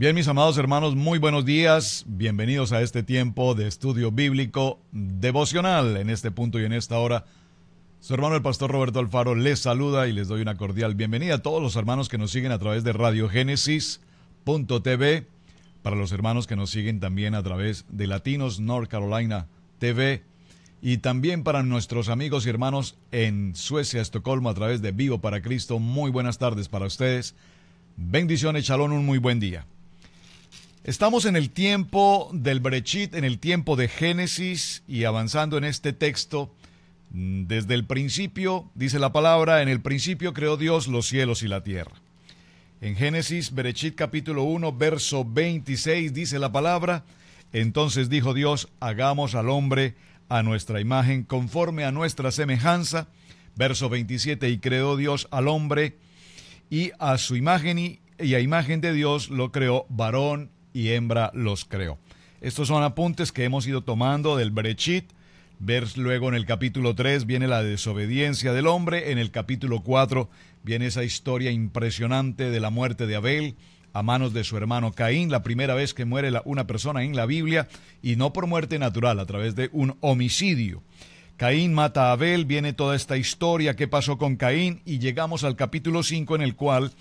Bien, mis amados hermanos, muy buenos días. Bienvenidos a este tiempo de estudio bíblico devocional en este punto y en esta hora. Su hermano el pastor Roberto Alfaro les saluda y les doy una cordial bienvenida a todos los hermanos que nos siguen a través de radiogénesis.tv, para los hermanos que nos siguen también a través de Latinos North Carolina TV y también para nuestros amigos y hermanos en Suecia, Estocolmo a través de Vivo para Cristo. Muy buenas tardes para ustedes. Bendiciones, Chalón, un muy buen día. Estamos en el tiempo del Brechit, en el tiempo de Génesis y avanzando en este texto. Mm, desde el principio, dice la palabra, en el principio creó Dios los cielos y la tierra. En Génesis, Berechit capítulo 1, verso 26 dice la palabra, entonces dijo Dios, hagamos al hombre a nuestra imagen, conforme a nuestra semejanza. Verso 27, y creó Dios al hombre y a su imagen y, y a imagen de Dios lo creó varón y hembra los creó. Estos son apuntes que hemos ido tomando del Brechit. Ver luego en el capítulo 3 viene la desobediencia del hombre, en el capítulo 4 viene esa historia impresionante de la muerte de Abel a manos de su hermano Caín, la primera vez que muere una persona en la Biblia y no por muerte natural, a través de un homicidio. Caín mata a Abel, viene toda esta historia, qué pasó con Caín y llegamos al capítulo 5 en el cual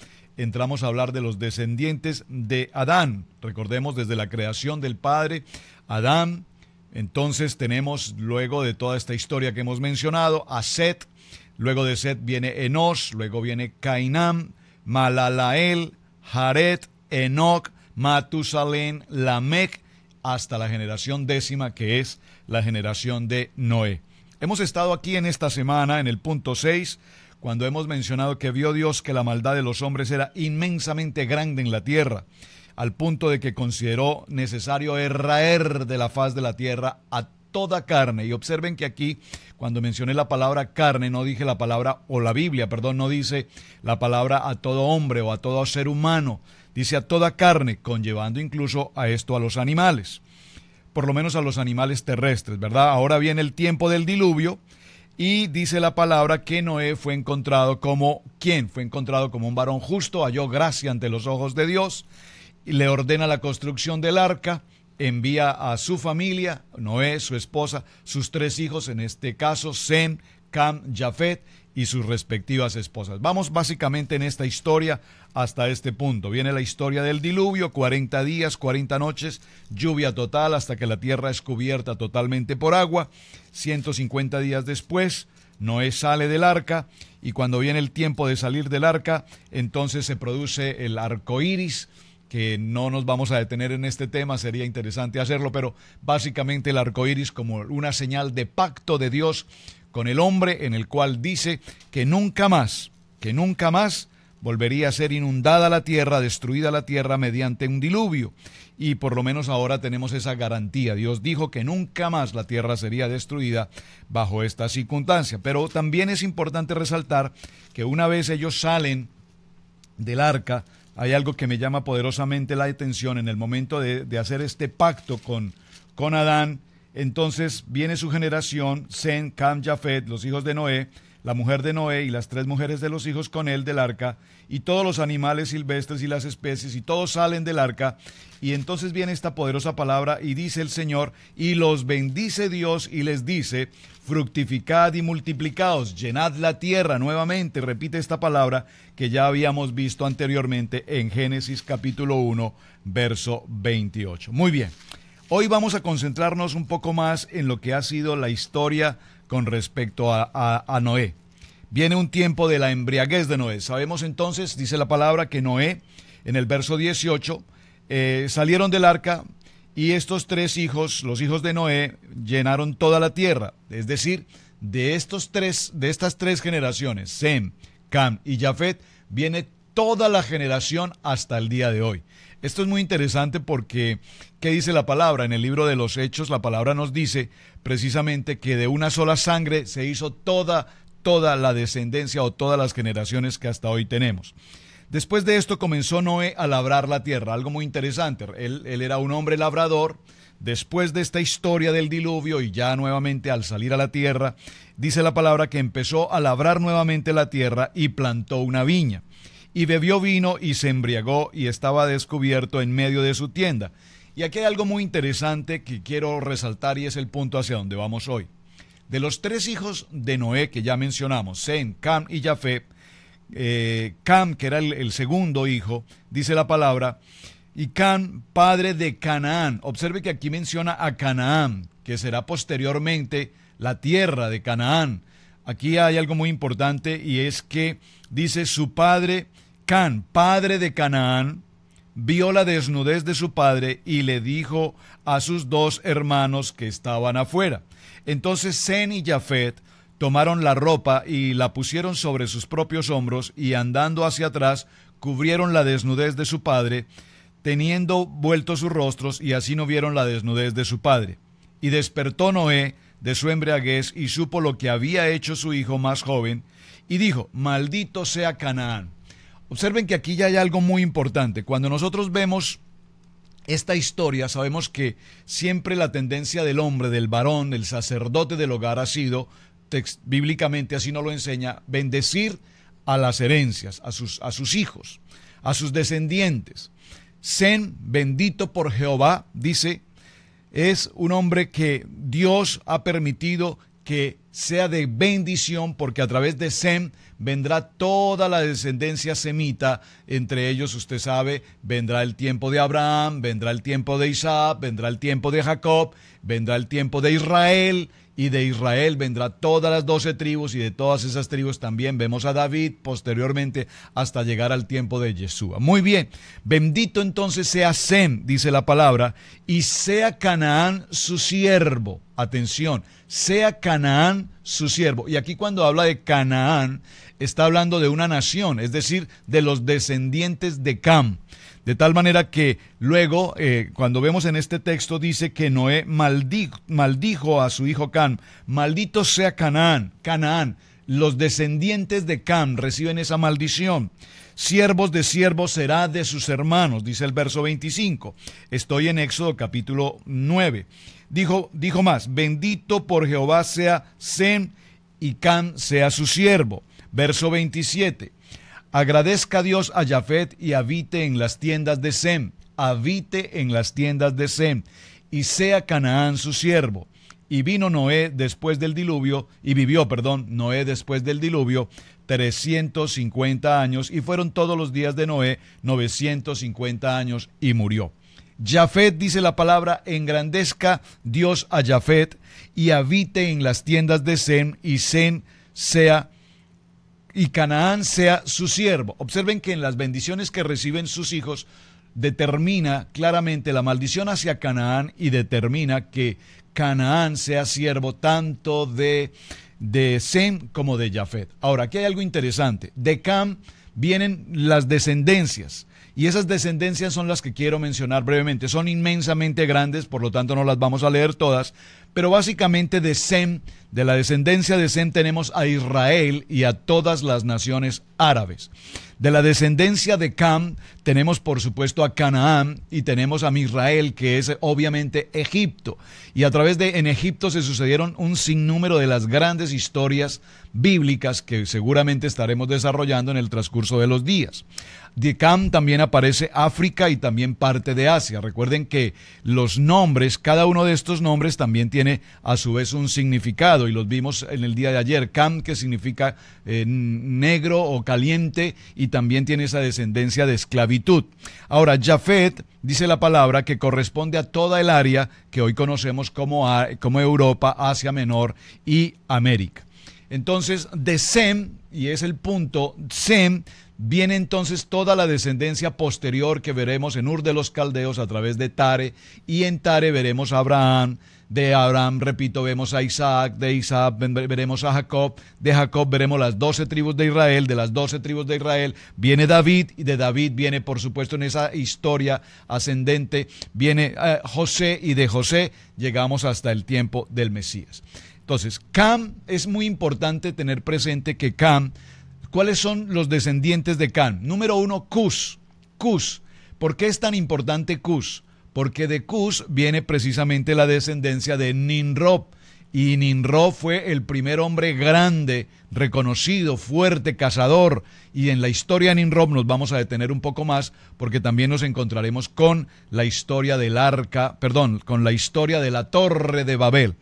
entramos a hablar de los descendientes de Adán. Recordemos desde la creación del Padre, Adán. Entonces tenemos, luego de toda esta historia que hemos mencionado, a Set. Luego de Set viene Enos, luego viene Cainam, Malalael, Jared, Enoch, Matusalén, Lamec, hasta la generación décima que es la generación de Noé. Hemos estado aquí en esta semana en el punto 6 cuando hemos mencionado que vio Dios que la maldad de los hombres era inmensamente grande en la tierra, al punto de que consideró necesario erraer de la faz de la tierra a toda carne. Y observen que aquí, cuando mencioné la palabra carne, no dije la palabra, o la Biblia, perdón, no dice la palabra a todo hombre o a todo ser humano, dice a toda carne, conllevando incluso a esto a los animales, por lo menos a los animales terrestres, ¿verdad? Ahora viene el tiempo del diluvio, y dice la palabra que Noé fue encontrado como ¿quién? Fue encontrado como un varón justo, halló gracia ante los ojos de Dios, y le ordena la construcción del arca, envía a su familia, Noé, su esposa, sus tres hijos, en este caso Sem, Cam, Jafet, y sus respectivas esposas. Vamos básicamente en esta historia hasta este punto. Viene la historia del diluvio, 40 días, 40 noches, lluvia total hasta que la tierra es cubierta totalmente por agua. 150 días después, Noé sale del arca y cuando viene el tiempo de salir del arca, entonces se produce el arco iris que no nos vamos a detener en este tema, sería interesante hacerlo, pero básicamente el arco iris como una señal de pacto de Dios con el hombre en el cual dice que nunca más, que nunca más volvería a ser inundada la tierra, destruida la tierra mediante un diluvio. Y por lo menos ahora tenemos esa garantía. Dios dijo que nunca más la tierra sería destruida bajo esta circunstancia. Pero también es importante resaltar que una vez ellos salen del arca, hay algo que me llama poderosamente la atención en el momento de, hacer este pacto con, con Adán entonces viene su generación, Sem, Cam, Jafet, los hijos de Noé, la mujer de Noé y las tres mujeres de los hijos con él del arca, y todos los animales silvestres y las especies, y todos salen del arca. Y entonces viene esta poderosa palabra y dice el Señor, y los bendice Dios y les dice, fructificad y multiplicaos, llenad la tierra nuevamente, repite esta palabra que ya habíamos visto anteriormente en Génesis capítulo 1, verso 28. Muy bien. Hoy vamos a concentrarnos un poco más en lo que ha sido la historia con respecto a, Noé. Viene un tiempo de la embriaguez de Noé. Sabemos entonces, dice la palabra, que Noé, en el verso 18, eh, salieron del arca y estos tres hijos, los hijos de Noé, llenaron toda la tierra. Es decir, de, estos tres, de estas tres generaciones, Sem, Cam y Jafet, viene toda la generación hasta el día de hoy. Esto es muy interesante porque, ¿qué dice la palabra? En el libro de los Hechos, la palabra nos dice precisamente que de una sola sangre se hizo toda, toda la descendencia o todas las generaciones que hasta hoy tenemos. Después de esto comenzó Noé a labrar la tierra, algo muy interesante. Él, él, era un hombre labrador. Después de esta historia del diluvio y ya nuevamente al salir a la tierra, dice la palabra que empezó a labrar nuevamente la tierra y plantó una viña y bebió vino y se embriagó y estaba descubierto en medio de su tienda. Y aquí hay algo muy interesante que quiero resaltar y es el punto hacia donde vamos hoy. De los tres hijos de Noé que ya mencionamos, Sen, Cam y Jafé, eh, Cam, que era el, el, segundo hijo, dice la palabra, y Cam, padre de Canaán. Observe que aquí menciona a Canaán, que será posteriormente la tierra de Canaán. Aquí hay algo muy importante y es que dice su padre Can, padre de Canaán, vio la desnudez de su padre y le dijo a sus dos hermanos que estaban afuera. Entonces Zen y Jafet tomaron la ropa y la pusieron sobre sus propios hombros y andando hacia atrás cubrieron la desnudez de su padre, teniendo vueltos sus rostros y así no vieron la desnudez de su padre. Y despertó Noé de su embriaguez y supo lo que había hecho su hijo más joven y dijo, maldito sea Canaán Observen que aquí ya hay algo muy importante. Cuando nosotros vemos esta historia, sabemos que siempre la tendencia del hombre, del varón, del sacerdote del hogar ha sido, bíblicamente así nos lo enseña, bendecir a las herencias, a sus, a sus hijos, a sus descendientes. Zen, bendito por Jehová, dice, es un hombre que Dios ha permitido que sea de bendición, porque a través de Sem vendrá toda la descendencia semita. Entre ellos, usted sabe, vendrá el tiempo de Abraham, vendrá el tiempo de Isaac, vendrá el tiempo de Jacob, vendrá el tiempo de Israel y de Israel vendrá todas las doce tribus y de todas esas tribus también vemos a David posteriormente hasta llegar al tiempo de Yeshua. Muy bien, bendito entonces sea Sem, dice la palabra, y sea Canaán su siervo. Atención, sea Canaán su siervo. Y aquí cuando habla de Canaán, está hablando de una nación, es decir, de los descendientes de Cam. De tal manera que luego, eh, cuando vemos en este texto, dice que Noé maldijo, a su hijo Can. Maldito sea Canaán, Canaán. Los descendientes de Can reciben esa maldición. Siervos de siervos será de sus hermanos, dice el verso 25. Estoy en Éxodo capítulo 9. Dijo, dijo más, bendito por Jehová sea Sem y Can sea su siervo. Verso 27 Agradezca Dios a Jafet y habite en las tiendas de Sem, habite en las tiendas de Sem, y sea Canaán su siervo. Y vino Noé después del diluvio, y vivió, perdón, Noé después del diluvio, 350 años, y fueron todos los días de Noé 950 años, y murió. Jafet dice la palabra, engrandezca Dios a Jafet y habite en las tiendas de Sem y Sem sea y Canaán sea su siervo. Observen que en las bendiciones que reciben sus hijos determina claramente la maldición hacia Canaán y determina que Canaán sea siervo tanto de, de Sem como de Jafet. Ahora, aquí hay algo interesante. De Cam vienen las descendencias. Y esas descendencias son las que quiero mencionar brevemente. Son inmensamente grandes, por lo tanto no las vamos a leer todas, pero básicamente de Sem, de la descendencia de Sem tenemos a Israel y a todas las naciones árabes. De la descendencia de Cam tenemos por supuesto a Canaán y tenemos a Israel, que es obviamente Egipto. Y a través de en Egipto se sucedieron un sinnúmero de las grandes historias bíblicas que seguramente estaremos desarrollando en el transcurso de los días. De Cam también aparece África y también parte de Asia. Recuerden que los nombres, cada uno de estos nombres también tiene a su vez un significado y los vimos en el día de ayer. Cam, que significa eh, negro o caliente y también tiene esa descendencia de esclavitud. Ahora, Jafet dice la palabra que corresponde a toda el área que hoy conocemos como, como Europa, Asia Menor y América. Entonces, de Sem, y es el punto, Sem Viene entonces toda la descendencia posterior que veremos en Ur de los Caldeos a través de Tare, y en Tare veremos a Abraham, de Abraham, repito, vemos a Isaac, de Isaac veremos a Jacob, de Jacob veremos las doce tribus de Israel, de las doce tribus de Israel viene David, y de David viene, por supuesto, en esa historia ascendente, viene eh, José, y de José llegamos hasta el tiempo del Mesías. Entonces, Cam es muy importante tener presente que Cam ¿Cuáles son los descendientes de Can? Número uno, Cus. ¿Por qué es tan importante Cus? Porque de Cus viene precisamente la descendencia de Ninrob. Y Ninrob fue el primer hombre grande, reconocido, fuerte, cazador. Y en la historia de Ninrob nos vamos a detener un poco más porque también nos encontraremos con la historia del arca, perdón, con la historia de la torre de Babel.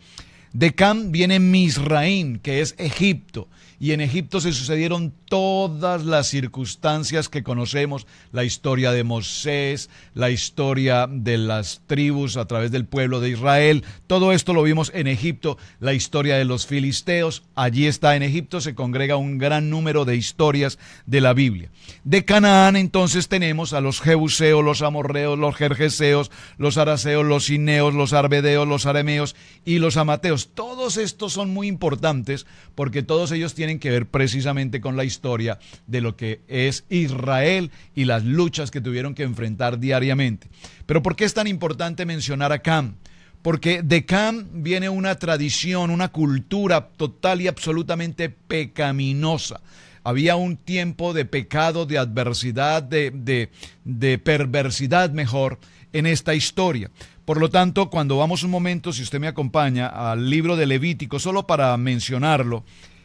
De Cam viene Misraim, que es Egipto y en Egipto se sucedieron todas las circunstancias que conocemos, la historia de Moisés, la historia de las tribus a través del pueblo de Israel, todo esto lo vimos en Egipto, la historia de los filisteos, allí está en Egipto, se congrega un gran número de historias de la Biblia. De Canaán entonces tenemos a los jebuseos, los amorreos, los jerjeseos, los araseos, los cineos, los arbedeos, los Aremeos y los amateos. Todos estos son muy importantes porque todos ellos tienen tienen que ver precisamente con la historia de lo que es Israel y las luchas que tuvieron que enfrentar diariamente. Pero ¿por qué es tan importante mencionar a Cam? Porque de Cam viene una tradición, una cultura total y absolutamente pecaminosa había un tiempo de pecado, de adversidad, de, de, de, perversidad mejor en esta historia. Por lo tanto, cuando vamos un momento, si usted me acompaña, al libro de Levítico, solo para mencionarlo,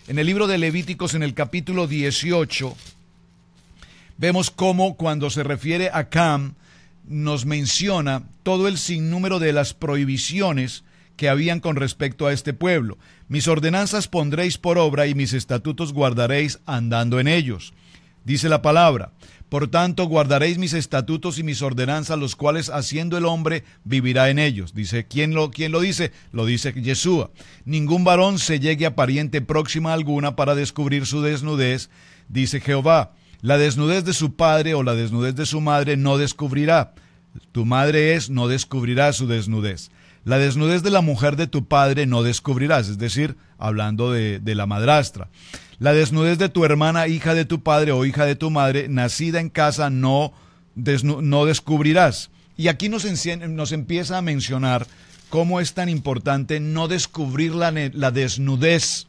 en el libro de Levíticos, en el capítulo 18, vemos cómo cuando se refiere a Cam, nos menciona todo el sinnúmero de las prohibiciones que habían con respecto a este pueblo. Mis ordenanzas pondréis por obra y mis estatutos guardaréis andando en ellos. Dice la palabra, por tanto, guardaréis mis estatutos y mis ordenanzas, los cuales haciendo el hombre vivirá en ellos. Dice, ¿quién lo, quién lo dice? Lo dice Yeshua. Ningún varón se llegue a pariente próxima alguna para descubrir su desnudez, dice Jehová. La desnudez de su padre o la desnudez de su madre no descubrirá. Tu madre es, no descubrirá su desnudez. La desnudez de la mujer de tu padre no descubrirás, es decir, hablando de, la madrastra. La desnudez de tu hermana, hija de tu padre o hija de tu madre, nacida en casa, no, descubrirás. Y aquí nos, empieza a mencionar cómo es tan importante no descubrir la, la desnudez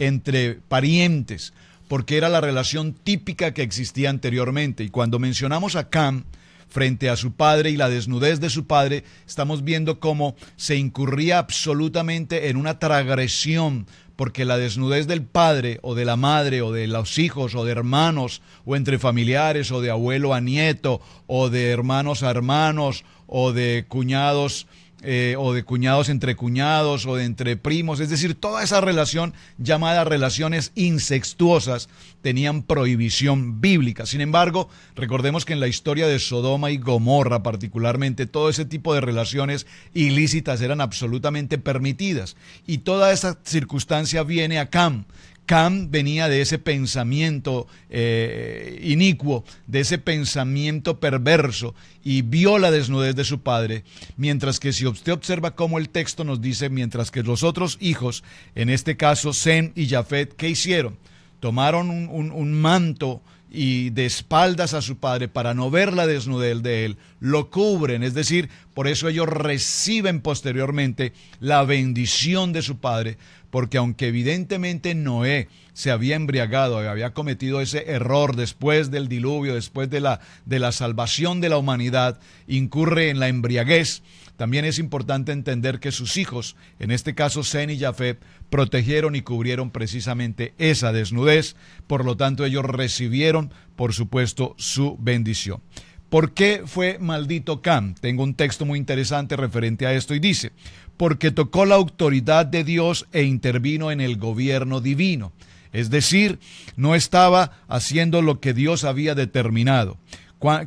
entre parientes, porque era la relación típica que existía anteriormente. Y cuando mencionamos a Cam, frente a su padre y la desnudez de su padre, estamos viendo cómo se incurría absolutamente en una transgresión porque la desnudez del padre o de la madre o de los hijos o de hermanos o entre familiares o de abuelo a nieto o de hermanos a hermanos o de cuñados eh, o de cuñados entre cuñados o de entre primos, es decir, toda esa relación llamada relaciones incestuosas tenían prohibición bíblica. Sin embargo, recordemos que en la historia de Sodoma y Gomorra particularmente, todo ese tipo de relaciones ilícitas eran absolutamente permitidas y toda esa circunstancia viene a Cam. Cam venía de ese pensamiento eh, inicuo, de ese pensamiento perverso, y vio la desnudez de su padre, mientras que si usted observa cómo el texto nos dice, mientras que los otros hijos, en este caso Sem y Jafet, ¿qué hicieron? tomaron un, manto y de espaldas a su padre para no ver la desnudez de él, lo cubren, es decir, por eso ellos reciben posteriormente la bendición de su padre, porque aunque evidentemente Noé se había embriagado, había cometido ese error después del diluvio, después de la, de la salvación de la humanidad, incurre en la embriaguez, también es importante entender que sus hijos, en este caso Zen y Jafet, protegieron y cubrieron precisamente esa desnudez, por lo tanto ellos recibieron, por supuesto, su bendición. ¿Por qué fue maldito Cam? Tengo un texto muy interesante referente a esto y dice, porque tocó la autoridad de Dios e intervino en el gobierno divino. Es decir, no estaba haciendo lo que Dios había determinado.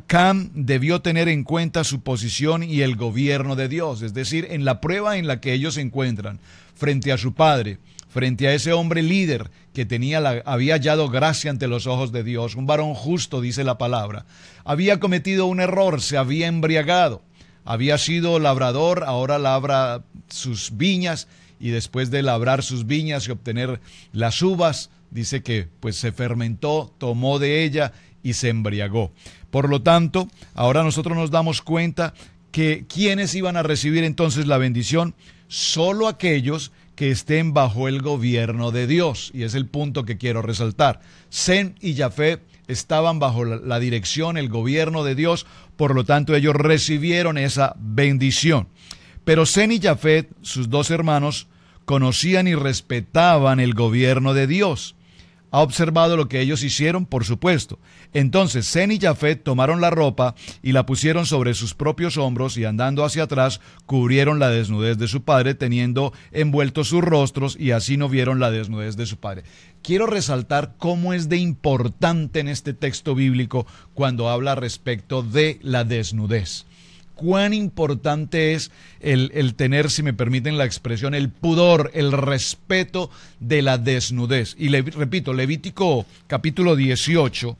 Cam debió tener en cuenta su posición y el gobierno de Dios, es decir, en la prueba en la que ellos se encuentran, frente a su padre, frente a ese hombre líder que tenía había hallado gracia ante los ojos de Dios, un varón justo, dice la palabra. Había cometido un error, se había embriagado, había sido labrador, ahora labra sus viñas y después de labrar sus viñas y obtener las uvas, dice que pues se fermentó, tomó de ella y se embriagó. Por lo tanto, ahora nosotros nos damos cuenta que quienes iban a recibir entonces la bendición, solo aquellos que estén bajo el gobierno de Dios. Y es el punto que quiero resaltar. Zen y Jafé estaban bajo la, dirección, el gobierno de Dios, por lo tanto ellos recibieron esa bendición. Pero Zen y Jafet, sus dos hermanos, conocían y respetaban el gobierno de Dios ha observado lo que ellos hicieron, por supuesto. Entonces Zen y Jafet tomaron la ropa y la pusieron sobre sus propios hombros y andando hacia atrás cubrieron la desnudez de su padre teniendo envueltos sus rostros y así no vieron la desnudez de su padre. Quiero resaltar cómo es de importante en este texto bíblico cuando habla respecto de la desnudez cuán importante es el, tener, si me permiten la expresión, el pudor, el respeto de la desnudez. Y le, repito, Levítico capítulo 18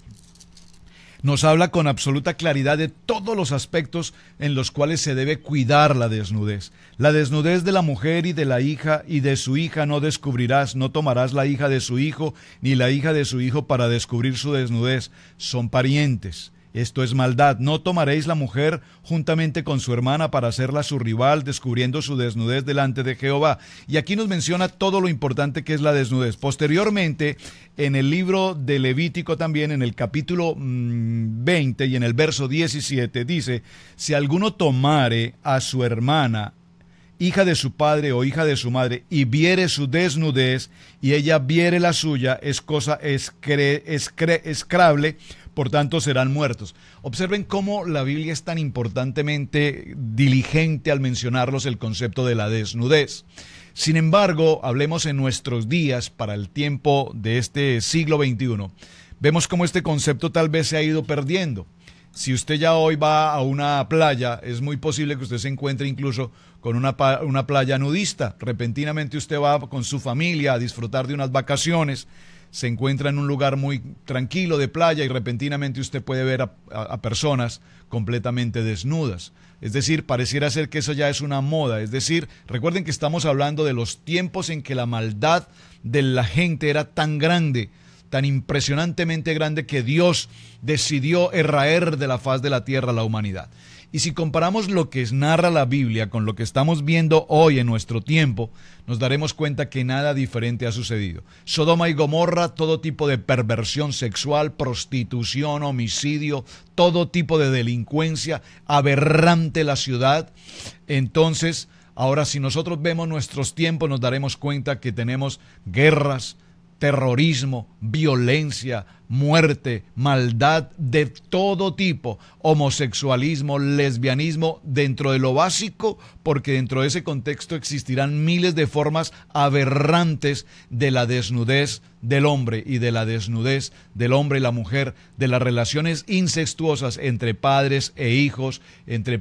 nos habla con absoluta claridad de todos los aspectos en los cuales se debe cuidar la desnudez. La desnudez de la mujer y de la hija y de su hija no descubrirás, no tomarás la hija de su hijo ni la hija de su hijo para descubrir su desnudez. Son parientes esto es maldad. No tomaréis la mujer juntamente con su hermana para hacerla su rival, descubriendo su desnudez delante de Jehová. Y aquí nos menciona todo lo importante que es la desnudez. Posteriormente, en el libro de Levítico también, en el capítulo 20 mm, y en el verso 17, dice, si alguno tomare a su hermana, hija de su padre o hija de su madre, y viere su desnudez, y ella viere la suya, es cosa escrable, por tanto serán muertos. Observen cómo la Biblia es tan importantemente diligente al mencionarlos el concepto de la desnudez. Sin embargo, hablemos en nuestros días para el tiempo de este siglo XXI. Vemos cómo este concepto tal vez se ha ido perdiendo. Si usted ya hoy va a una playa, es muy posible que usted se encuentre incluso con una, playa nudista. Repentinamente usted va con su familia a disfrutar de unas vacaciones se encuentra en un lugar muy tranquilo de playa y repentinamente usted puede ver a, personas completamente desnudas. Es decir, pareciera ser que eso ya es una moda. Es decir, recuerden que estamos hablando de los tiempos en que la maldad de la gente era tan grande, tan impresionantemente grande, que Dios decidió erraer de la faz de la tierra a la humanidad. Y si comparamos lo que narra la Biblia con lo que estamos viendo hoy en nuestro tiempo, nos daremos cuenta que nada diferente ha sucedido. Sodoma y Gomorra, todo tipo de perversión sexual, prostitución, homicidio, todo tipo de delincuencia, aberrante la ciudad. Entonces, ahora si nosotros vemos nuestros tiempos, nos daremos cuenta que tenemos guerras, terrorismo, violencia, muerte, maldad de todo tipo, homosexualismo, lesbianismo, dentro de lo básico, porque dentro de ese contexto existirán miles de formas aberrantes de la desnudez del hombre y de la desnudez del hombre y la mujer, de las relaciones incestuosas entre padres e hijos, entre,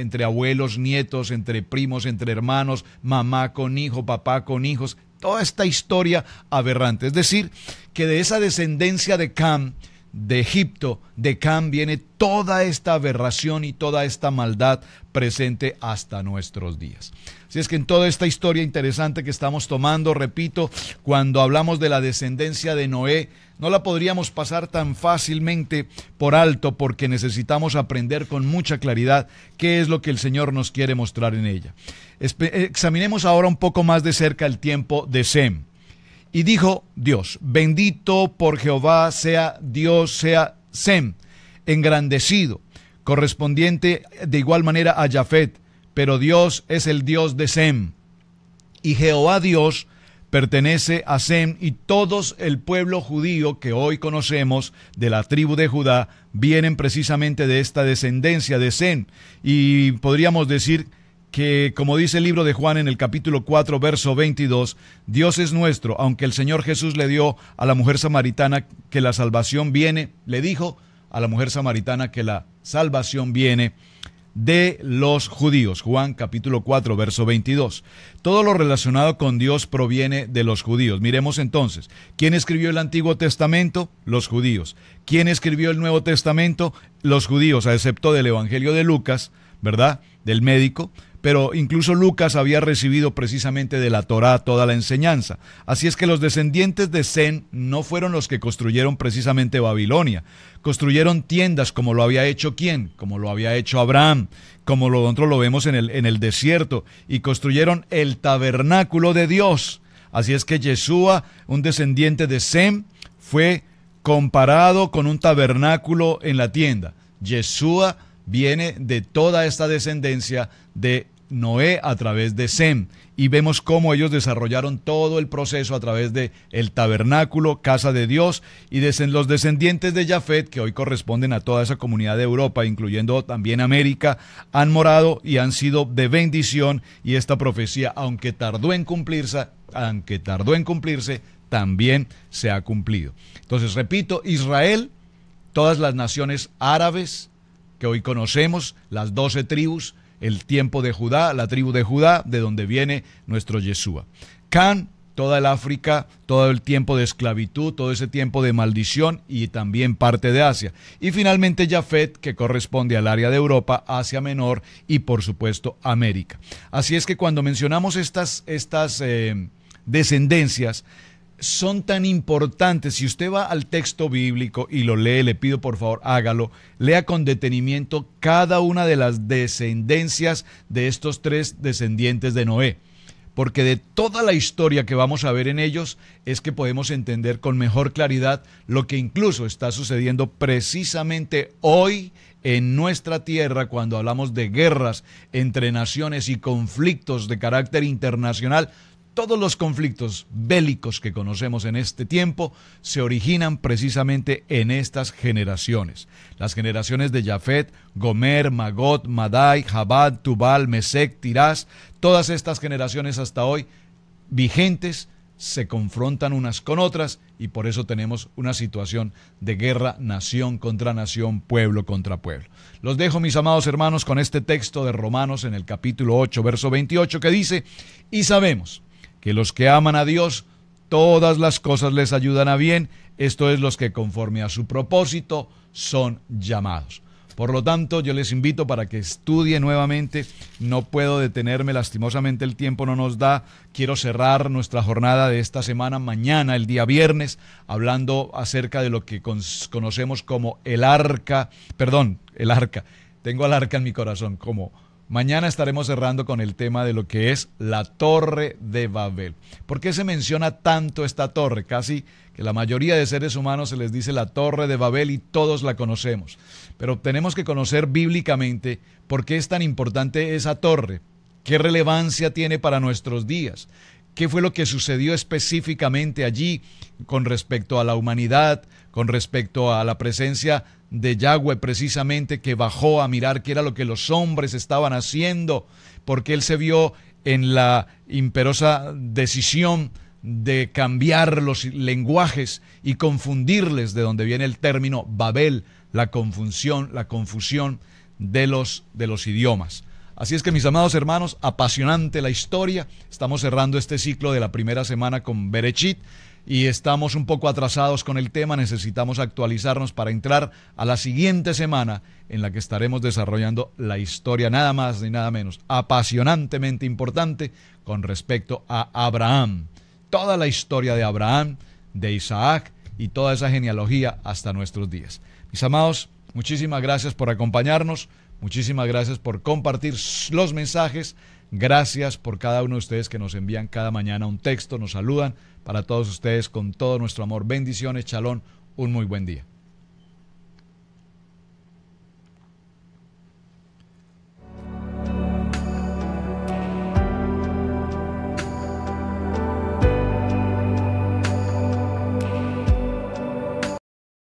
entre abuelos, nietos, entre primos, entre hermanos, mamá con hijo, papá con hijos, toda esta historia aberrante. Es decir, que de esa descendencia de Cam, de Egipto, de Cam, viene toda esta aberración y toda esta maldad presente hasta nuestros días. Así es que en toda esta historia interesante que estamos tomando, repito, cuando hablamos de la descendencia de Noé, no la podríamos pasar tan fácilmente por alto porque necesitamos aprender con mucha claridad qué es lo que el Señor nos quiere mostrar en ella. Examinemos ahora un poco más de cerca el tiempo de Sem. Y dijo Dios, bendito por Jehová sea Dios, sea Sem, engrandecido, correspondiente de igual manera a Jafet, pero Dios es el Dios de Sem. Y Jehová Dios pertenece a Sem y todos el pueblo judío que hoy conocemos de la tribu de Judá vienen precisamente de esta descendencia de Sem. Y podríamos decir que, como dice el libro de Juan en el capítulo 4, verso 22, Dios es nuestro, aunque el Señor Jesús le dio a la mujer samaritana que la salvación viene, le dijo a la mujer samaritana que la salvación viene de los judíos. Juan capítulo 4, verso 22. Todo lo relacionado con Dios proviene de los judíos. Miremos entonces, ¿quién escribió el Antiguo Testamento? Los judíos. ¿Quién escribió el Nuevo Testamento? Los judíos, excepto del Evangelio de Lucas, ¿verdad? Del médico pero incluso Lucas había recibido precisamente de la Torá toda la enseñanza. Así es que los descendientes de Zen no fueron los que construyeron precisamente Babilonia. Construyeron tiendas como lo había hecho quién, como lo había hecho Abraham, como lo otro lo vemos en el, en el desierto, y construyeron el tabernáculo de Dios. Así es que Yeshua, un descendiente de Sem, fue comparado con un tabernáculo en la tienda. Yeshua viene de toda esta descendencia de Noé a través de Sem y vemos cómo ellos desarrollaron todo el proceso a través de el tabernáculo, casa de Dios y los descendientes de Jafet que hoy corresponden a toda esa comunidad de Europa, incluyendo también América, han morado y han sido de bendición y esta profecía, aunque tardó en cumplirse, aunque tardó en cumplirse, también se ha cumplido. Entonces, repito, Israel, todas las naciones árabes, que hoy conocemos, las doce tribus, el tiempo de Judá, la tribu de Judá, de donde viene nuestro Yeshua. Can, toda el África, todo el tiempo de esclavitud, todo ese tiempo de maldición y también parte de Asia. Y finalmente Jafet, que corresponde al área de Europa, Asia Menor y por supuesto América. Así es que cuando mencionamos estas, estas eh, descendencias, son tan importantes. Si usted va al texto bíblico y lo lee, le pido por favor hágalo, lea con detenimiento cada una de las descendencias de estos tres descendientes de Noé. Porque de toda la historia que vamos a ver en ellos es que podemos entender con mejor claridad lo que incluso está sucediendo precisamente hoy en nuestra tierra cuando hablamos de guerras entre naciones y conflictos de carácter internacional, todos los conflictos bélicos que conocemos en este tiempo se originan precisamente en estas generaciones. Las generaciones de Jafet, Gomer, Magot, Madai, Jabad, Tubal, Mesec, Tirás, todas estas generaciones hasta hoy vigentes se confrontan unas con otras y por eso tenemos una situación de guerra nación contra nación, pueblo contra pueblo. Los dejo, mis amados hermanos, con este texto de Romanos en el capítulo 8, verso 28 que dice, y sabemos que los que aman a Dios, todas las cosas les ayudan a bien, esto es los que conforme a su propósito son llamados. Por lo tanto, yo les invito para que estudien nuevamente. No puedo detenerme, lastimosamente el tiempo no nos da. Quiero cerrar nuestra jornada de esta semana, mañana, el día viernes, hablando acerca de lo que conocemos como el arca, perdón, el arca. Tengo al arca en mi corazón, como Mañana estaremos cerrando con el tema de lo que es la Torre de Babel. ¿Por qué se menciona tanto esta torre? Casi que la mayoría de seres humanos se les dice la Torre de Babel y todos la conocemos. Pero tenemos que conocer bíblicamente por qué es tan importante esa torre. ¿Qué relevancia tiene para nuestros días? qué fue lo que sucedió específicamente allí con respecto a la humanidad, con respecto a la presencia de Yahweh precisamente que bajó a mirar qué era lo que los hombres estaban haciendo, porque él se vio en la imperosa decisión de cambiar los lenguajes y confundirles, de donde viene el término Babel, la confusión, la confusión de los, de los idiomas. Así es que mis amados hermanos, apasionante la historia. Estamos cerrando este ciclo de la primera semana con Berechit y estamos un poco atrasados con el tema. Necesitamos actualizarnos para entrar a la siguiente semana en la que estaremos desarrollando la historia nada más ni nada menos, apasionantemente importante con respecto a Abraham. Toda la historia de Abraham, de Isaac y toda esa genealogía hasta nuestros días. Mis amados, muchísimas gracias por acompañarnos. Muchísimas gracias por compartir los mensajes. Gracias por cada uno de ustedes que nos envían cada mañana un texto, nos saludan. Para todos ustedes, con todo nuestro amor, bendiciones, chalón, un muy buen día.